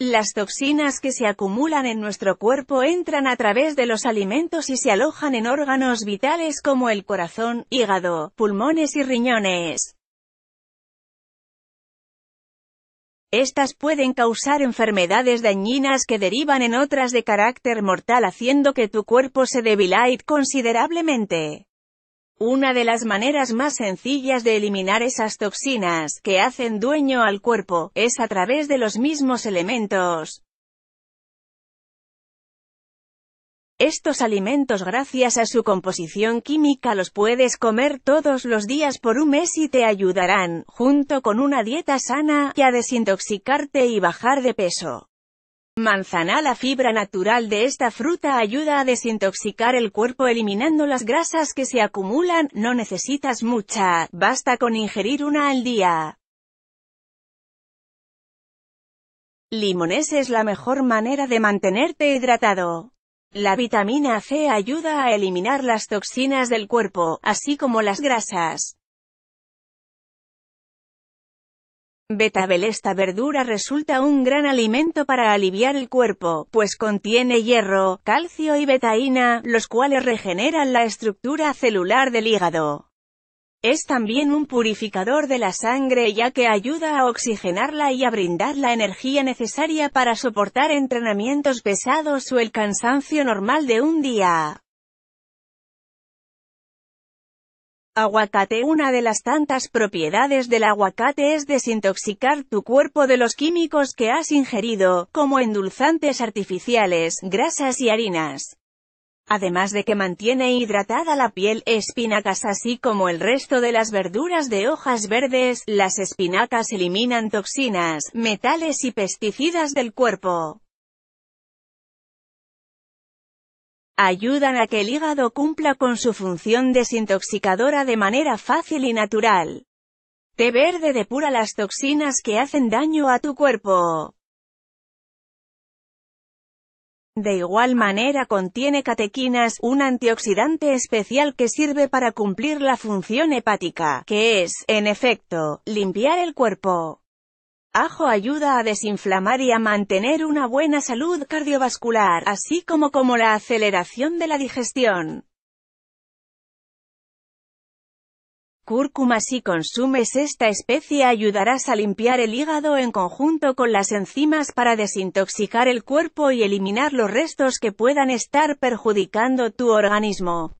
Las toxinas que se acumulan en nuestro cuerpo entran a través de los alimentos y se alojan en órganos vitales como el corazón, hígado, pulmones y riñones. Estas pueden causar enfermedades dañinas que derivan en otras de carácter mortal haciendo que tu cuerpo se debilite considerablemente. Una de las maneras más sencillas de eliminar esas toxinas, que hacen dueño al cuerpo, es a través de los mismos elementos. Estos alimentos gracias a su composición química los puedes comer todos los días por un mes y te ayudarán, junto con una dieta sana, a desintoxicarte y bajar de peso. Manzana La fibra natural de esta fruta ayuda a desintoxicar el cuerpo eliminando las grasas que se acumulan, no necesitas mucha, basta con ingerir una al día. Limones es la mejor manera de mantenerte hidratado. La vitamina C ayuda a eliminar las toxinas del cuerpo, así como las grasas. Betabel Esta verdura resulta un gran alimento para aliviar el cuerpo, pues contiene hierro, calcio y betaína, los cuales regeneran la estructura celular del hígado. Es también un purificador de la sangre ya que ayuda a oxigenarla y a brindar la energía necesaria para soportar entrenamientos pesados o el cansancio normal de un día. Aguacate Una de las tantas propiedades del aguacate es desintoxicar tu cuerpo de los químicos que has ingerido, como endulzantes artificiales, grasas y harinas. Además de que mantiene hidratada la piel, espinacas así como el resto de las verduras de hojas verdes, las espinacas eliminan toxinas, metales y pesticidas del cuerpo. ayudan a que el hígado cumpla con su función desintoxicadora de manera fácil y natural. Té verde depura las toxinas que hacen daño a tu cuerpo. De igual manera contiene catequinas, un antioxidante especial que sirve para cumplir la función hepática, que es, en efecto, limpiar el cuerpo. Ajo ayuda a desinflamar y a mantener una buena salud cardiovascular, así como como la aceleración de la digestión. Cúrcuma Si consumes esta especie ayudarás a limpiar el hígado en conjunto con las enzimas para desintoxicar el cuerpo y eliminar los restos que puedan estar perjudicando tu organismo.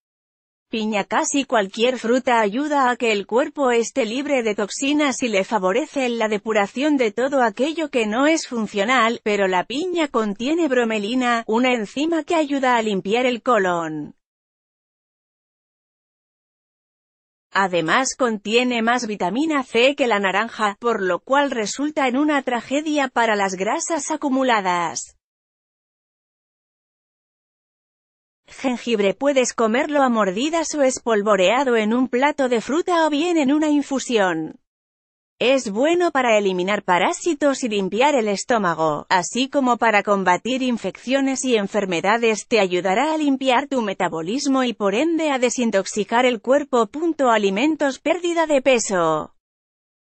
Piña casi cualquier fruta ayuda a que el cuerpo esté libre de toxinas y le favorece la depuración de todo aquello que no es funcional, pero la piña contiene bromelina, una enzima que ayuda a limpiar el colon. Además contiene más vitamina C que la naranja, por lo cual resulta en una tragedia para las grasas acumuladas. Jengibre puedes comerlo a mordidas o espolvoreado en un plato de fruta o bien en una infusión. Es bueno para eliminar parásitos y limpiar el estómago, así como para combatir infecciones y enfermedades. Te ayudará a limpiar tu metabolismo y por ende a desintoxicar el cuerpo. Alimentos pérdida de peso.